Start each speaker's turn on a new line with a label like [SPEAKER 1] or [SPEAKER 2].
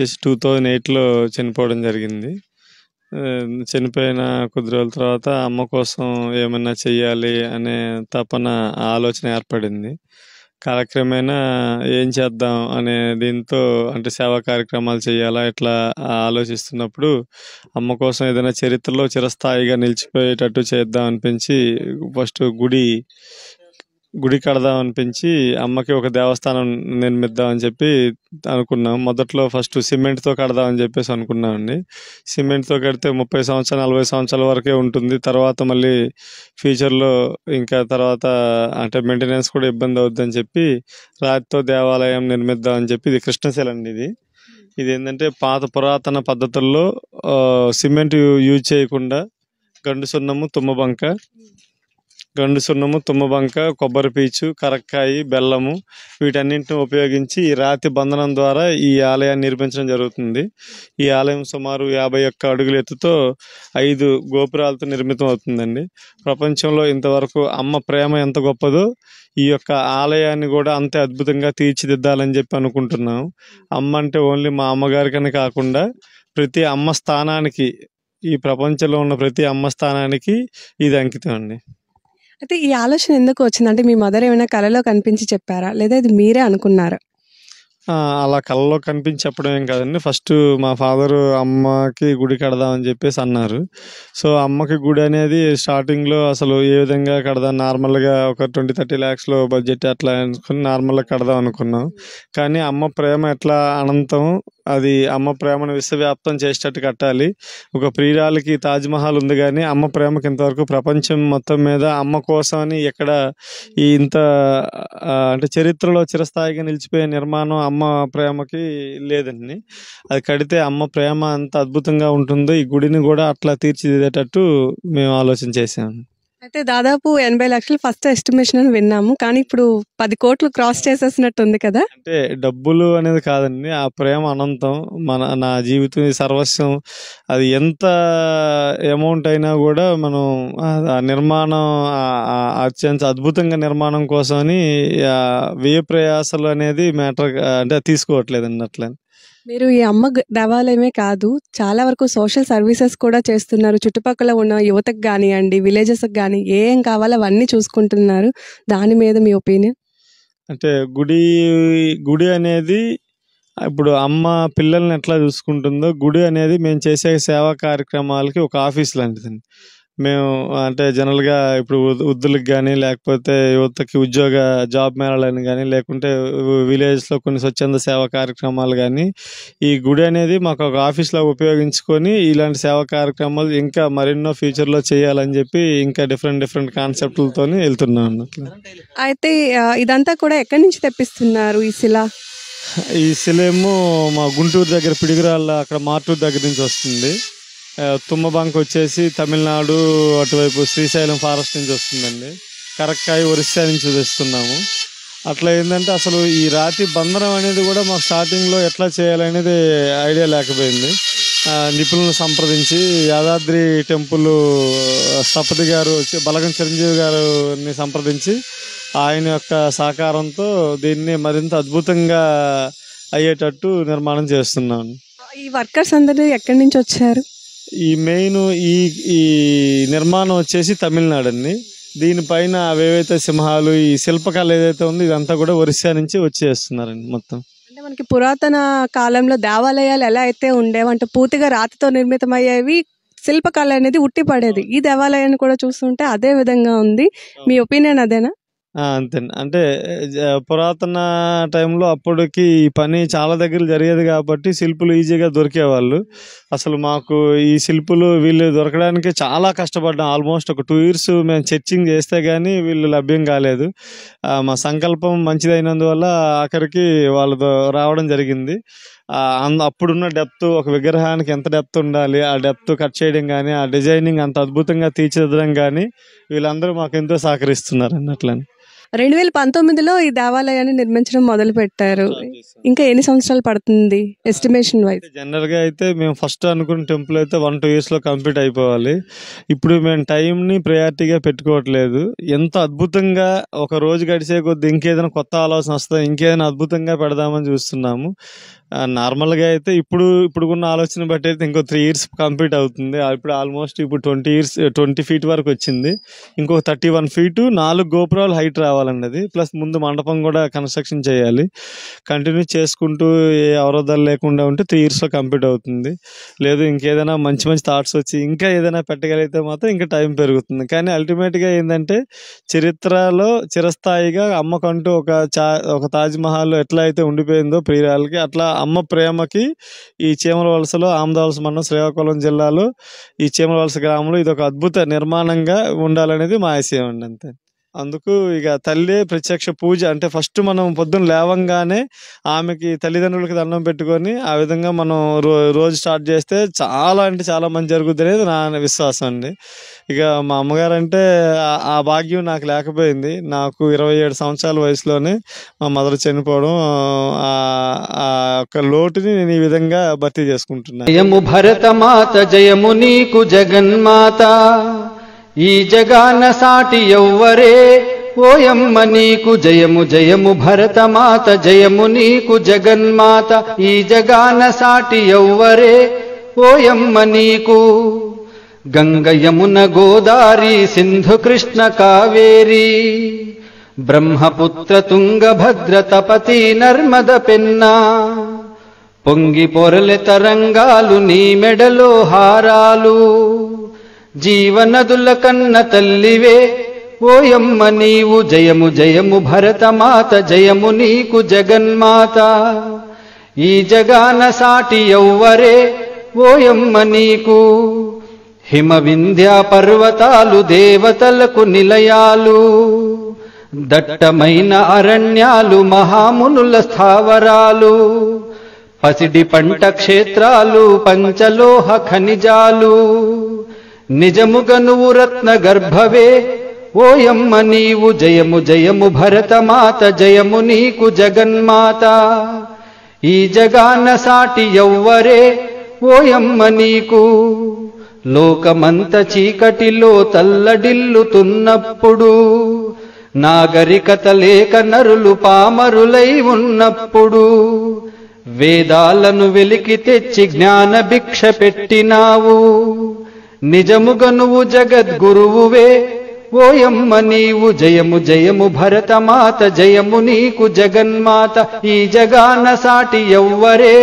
[SPEAKER 1] వచ్చేసి two thousand ఎయిట్లో చనిపోవడం జరిగింది చనిపోయిన కొద్ది రోజుల తర్వాత అమ్మ కోసం ఏమన్నా చెయ్యాలి అనే తపన ఆలోచన ఏర్పడింది కాలక్రమేణా ఏం చేద్దాం అనే దీంతో అంటే సేవా కార్యక్రమాలు చేయాలా ఇట్లా ఆలోచిస్తున్నప్పుడు అమ్మ కోసం ఏదైనా చరిత్రలో చిరస్థాయిగా నిలిచిపోయేటట్టు చేద్దాం అనిపించి ఫస్ట్ గుడి గుడి కడదాం అనిపించి అమ్మకి ఒక దేవస్థానం నిర్మిద్దాం అని చెప్పి అనుకున్నాం మొదట్లో ఫస్ట్ సిమెంట్తో కడదాం అని చెప్పేసి అనుకున్నామండి సిమెంట్తో కడితే ముప్పై సంవత్సరాలు నలభై సంవత్సరాల వరకే ఉంటుంది తర్వాత మళ్ళీ ఫ్యూచర్లో ఇంకా తర్వాత అంటే మెయింటెనెన్స్ కూడా ఇబ్బంది అవుద్దని చెప్పి రాతితో దేవాలయం నిర్మిద్దాం అని చెప్పి ఇది కృష్ణశైల అండి ఇది ఇది ఏంటంటే పాత పురాతన పద్ధతుల్లో సిమెంట్ యూజ్ చేయకుండా గండు సున్నము తుమ్మబంక గండు సున్నము తుమ్మబంక కొబ్బరి పీచు కరక్కాయి బెల్లము వీటన్నింటిని ఉపయోగించి ఈ రాతి బంధనం ద్వారా ఈ ఆలయాన్ని నిర్మించడం జరుగుతుంది ఈ ఆలయం సుమారు యాభై ఒక్క అడుగుల ఎత్తుతో ఐదు గోపురాలతో నిర్మితం అవుతుందండి ప్రపంచంలో ఇంతవరకు అమ్మ ప్రేమ ఎంత గొప్పదో ఈ యొక్క ఆలయాన్ని కూడా అంతే అద్భుతంగా తీర్చిదిద్దాలని చెప్పి అనుకుంటున్నాం అమ్మ అంటే ఓన్లీ మా అమ్మగారికనే కాకుండా ప్రతి అమ్మ స్థానానికి ఈ ప్రపంచంలో ఉన్న ప్రతి అమ్మ స్థానానికి ఇది అంకితం అండి
[SPEAKER 2] అయితే ఈ ఆలోచన ఎందుకు వచ్చిందంటే మీ మదర్ ఏమైనా కళలో కనిపించి చెప్పారా లేదా ఇది మీరే అనుకున్నారా
[SPEAKER 1] అలా కళ్ళలో కనిపించి చెప్పడం ఏం కాదండి ఫస్ట్ మా ఫాదరు అమ్మకి గుడి కడదామని చెప్పేసి అన్నారు సో అమ్మకి గుడి అనేది స్టార్టింగ్లో అసలు ఏ విధంగా కడదాం నార్మల్గా ఒక ట్వంటీ థర్టీ ల్యాక్స్లో బడ్జెట్ అట్లా అనుకుని నార్మల్గా కడదాం అనుకున్నాం కానీ అమ్మ ప్రేమ ఎట్లా అనంతం అది అమ్మ ప్రేమను విశ్వవ్యాప్తం చేసేటట్టు కట్టాలి ఒక ప్రియురాలకి తాజ్మహల్ ఉంది కానీ అమ్మ ప్రేమకి ఇంతవరకు ప్రపంచం మొత్తం మీద అమ్మ కోసం అని ఎక్కడ ఈ ఇంత అంటే చరిత్రలో చిరస్థాయిగా నిలిచిపోయే నిర్మాణం అమ్మ ప్రేమకి లేదండి అది కడితే అమ్మ ప్రేమ అంత అద్భుతంగా ఉంటుందో ఈ గుడిని కూడా అట్లా తీర్చిదిద్దేటట్టు మేము ఆలోచన చేసాము
[SPEAKER 2] అయితే దాదాపు ఎనభై లక్షలు ఫస్ట్ ఎస్టిమేషన్ అని విన్నాము కానీ ఇప్పుడు పది కోట్లు క్రాస్ చేసేసినట్టు ఉంది కదా
[SPEAKER 1] అంటే డబ్బులు అనేది కాదండి ఆ ప్రేమ అనంతం మన నా జీవితం సర్వస్వం అది ఎంత అమౌంట్ అయినా కూడా మనం ఆ నిర్మాణం అత్యంత అద్భుతంగా నిర్మాణం కోసమని వ్యయ ప్రయాసాలు అనేది మ్యాటర్ అంటే తీసుకోవట్లేదండి అట్లని
[SPEAKER 2] మీరు ఈ అమ్మ దేవాలయమే కాదు చాలా వరకు సోషల్ సర్వీసెస్ కూడా చేస్తున్నారు చుట్టుపక్కల ఉన్న యువతకు కానివ్వండి విలేజెస్కి కానీ ఏం కావాలో అవన్నీ చూసుకుంటున్నారు దాని మీద మీ ఒపీనియన్
[SPEAKER 1] అంటే గుడి గుడి అనేది ఇప్పుడు అమ్మ పిల్లల్ని ఎట్లా చూసుకుంటుందో గుడి అనేది మేము చేసే సేవా కార్యక్రమాలకి ఒక ఆఫీస్ లాంటిదండి మేము అంటే జనరల్గా ఇప్పుడు వృద్ధులకు కానీ లేకపోతే యువతకి ఉద్యోగ జాబ్ మేళాలని కానీ లేకుంటే విలేజ్లో కొన్ని స్వచ్ఛంద సేవా కార్యక్రమాలు కానీ ఈ గుడి అనేది మాకు ఒక ఆఫీస్లో ఉపయోగించుకొని ఇలాంటి సేవా కార్యక్రమాలు ఇంకా మరెన్నో ఫ్యూచర్లో చేయాలని చెప్పి ఇంకా డిఫరెంట్ డిఫరెంట్ కాన్సెప్ట్లతో వెళ్తున్నాను
[SPEAKER 2] అయితే ఇదంతా కూడా ఎక్కడి నుంచి తెప్పిస్తున్నారు ఈ శిల
[SPEAKER 1] ఈ శిలేమో మా గుంటూరు దగ్గర పిడిగిరాళ్ళ అక్కడ మార్టూరు దగ్గర నుంచి వస్తుంది బంక్ వచ్చేసి తమిళనాడు అటువైపు శ్రీశైలం ఫారెస్ట్ నుంచి వస్తుందండి కరక్కాయ ఒరిస్సా నుంచి చూపిస్తున్నాము అట్లా ఏంటంటే అసలు ఈ రాతి బంధనం అనేది కూడా మాకు స్టార్టింగ్లో ఎట్లా చేయాలనేది ఐడియా లేకపోయింది నిపుణులను సంప్రదించి యాదాద్రి టెంపుల్ స్థపతి గారు వచ్చి బలగం చిరంజీవి గారిని సంప్రదించి ఆయన యొక్క సహకారంతో దీన్ని మరింత అద్భుతంగా అయ్యేటట్టు నిర్మాణం చేస్తున్నాను
[SPEAKER 2] ఈ వర్కర్స్ అందరూ ఎక్కడి నుంచి వచ్చారు
[SPEAKER 1] ఈ మెయిన్ ఈ ఈ నిర్మాణం వచ్చేసి తమిళనాడు అండి దీనిపైన అవేవైతే సింహాలు ఈ శిల్పకళ ఏదైతే ఉందో ఇదంతా కూడా ఒరిస్సా నుంచి వచ్చేస్తున్నారండి మొత్తం
[SPEAKER 2] అంటే మనకి పురాతన కాలంలో దేవాలయాలు ఎలా అయితే ఉండేవంటే పూర్తిగా రాతితో నిర్మితమయ్యేవి శిల్పకళ అనేది ఉట్టిపడేది ఈ దేవాలయాన్ని కూడా చూస్తుంటే అదే విధంగా ఉంది మీ ఒపీనియన్ అదేనా
[SPEAKER 1] అంతే అంటే పురాతన టైంలో అప్పటికి ఈ పని చాలా దగ్గర జరిగేది కాబట్టి శిల్పులు ఈజీగా దొరికేవాళ్ళు. అసలు మాకు ఈ శిల్పులు వీళ్ళు దొరకడానికి చాలా కష్టపడ్డాం. ఆల్మోస్ట్ ఒక టూ ఇయర్స్ మేము చర్చింగ్ చేస్తే కానీ వీళ్ళు లభ్యం కాలేదు. మా సంకల్పం మంచిదైనందువల్ల ఆఖరికి వాళ్ళతో రావడం జరిగింది. అంద అప్పుడున్న డెప్త్ ఒక విగ్రహానికి ఎంత డెప్త్ ఉండాలి, ఆ డెప్త్ కట్ చేయడం కానీ ఆ డిజైనింగ్ అంత అద్భుతంగా తీర్చిదిద్దడం కానీ వీళ్ళందరూ మాకు ఎంతో సహకరిస్తున్నారు అన్నట్లని
[SPEAKER 2] రెండు వేల పంతొమ్మిదిలో ఈ దేవాలయాన్ని నిర్మించడం మొదలు పెట్టారు ఇంకా ఎన్ని సంవత్సరాలు పడుతుంది ఎస్టిమేషన్ వైజ్
[SPEAKER 1] జనరల్ గా అయితే మేము ఫస్ట్ అనుకున్న టెంపుల్ అయితే వన్ టూ ఇయర్స్ లో కంప్లీట్ అయిపోవాలి ఇప్పుడు మేము టైం ని ప్రయారిటీగా పెట్టుకోవట్లేదు ఎంత అద్భుతంగా ఒక రోజు గడిచే కొద్ది ఇంకేదైనా కొత్త ఆలోచన వస్తుంది ఇంకేదైనా అద్భుతంగా పెడదామని చూస్తున్నాము నార్మల్గా అయితే ఇప్పుడు ఇప్పుడున్న ఆలోచన బట్టి అయితే ఇంకో త్రీ ఇయర్స్ కంప్లీట్ అవుతుంది ఇప్పుడు ఆల్మోస్ట్ ఇప్పుడు ట్వంటీ ఇయర్స్ ట్వంటీ ఫీట్ వరకు వచ్చింది ఇంకో థర్టీ వన్ ఫీటు నాలుగు గోపురాలు హైట్ రావాలన్నది ప్లస్ ముందు మండపం కూడా కన్స్ట్రక్షన్ చేయాలి కంటిన్యూ చేసుకుంటూ ఏ అవరోధాలు లేకుండా ఉంటే త్రీ ఇయర్స్లో కంప్లీట్ అవుతుంది లేదు ఇంకేదైనా మంచి మంచి థాట్స్ వచ్చి ఇంకా ఏదైనా పెట్టగలిగితే మాత్రం ఇంకా టైం పెరుగుతుంది కానీ అల్టిమేట్గా ఏంటంటే చరిత్రలో చిరస్థాయిగా అమ్మకంటూ ఒక చా ఒక తాజ్మహల్ ఎట్లా అయితే ఉండిపోయిందో ప్రియురాలకి అట్లా అమ్మ ప్రేమకి ఈ చీమల వలసలో ఆమదవలస మండలం శ్రీకాకుళం జిల్లాలో ఈ చీమల వలస గ్రామంలో ఇది ఒక అద్భుత నిర్మాణంగా ఉండాలనేది మా ఆశయం అండి అంతే అందుకు ఇక తల్లి ప్రత్యక్ష పూజ అంటే ఫస్ట్ మనం పొద్దున్న లేవంగానే ఆమెకి తల్లిదండ్రులకి దండం పెట్టుకొని ఆ విధంగా మనం రోజు స్టార్ట్ చేస్తే చాలా అంటే చాలా మంది జరుగుద్ది అనేది నా విశ్వాసం అండి ఇక మా అమ్మగారు అంటే ఆ భాగ్యం నాకు లేకపోయింది నాకు ఇరవై ఏడు సంవత్సరాల వయసులోనే మా మదర్ చనిపోవడం ఆ యొక్క లోటుని నేను ఈ విధంగా భర్తీ చేసుకుంటున్నాను
[SPEAKER 3] జయము భరతమాత జయము నీకు జగన్మాత ఈ జగాన సాటి ఎవ్వరే ఓయమ్మ నీకు జయము జయము భరతమాత జయము నీకు జగన్మాత ఈ జగాన సాటి ఎవ్వరే ఓయమ్మ నీకు గంగ యమున గోదారి సింధు కృష్ణ కావేరి బ్రహ్మపుత్ర తుంగభద్ర తపతి నర్మద పెన్నా పొంగి పొరలి తరంగాలు నీ మెడలో హారాలు జీవనదుల కన్న తల్లివే ఓయమ్మ నీవు జయము జయము భరతమాత జయము నీకు జగన్మాత ఈ జగాన సాటి ఎవ్వరే ఓయమ్మ నీకు హిమవింధ్యా పర్వతాలు దేవతలకు నిలయాలు దట్టమైన అరణ్యాలు మహామునుల స్థావరాలు పసిడి పంట క్షేత్రాలు పంచలోహ ఖనిజాలు నిజముగ నువ్వు రత్న గర్భవే ఓయమ్మ నీవు జయము జయము భరతమాత జయము నీకు జగన్మాత ఈ జగాన సాటి ఎవ్వరే ఓయమ్మ నీకు లోకమంత చీకటిలో తల్లడిల్లుతున్నప్పుడు నాగరికత లేక నరులు పామరులై ఉన్నప్పుడు వేదాలను వెలికి తెచ్చి జ్ఞాన భిక్ష పెట్టినావు నిజముగా నువ్వు జగద్గురువువే ఓయమ్మ నీవు జయము జయము భరతమాత జయము నీకు జగన్మాత ఈ జగాన సాటి ఎవ్వరే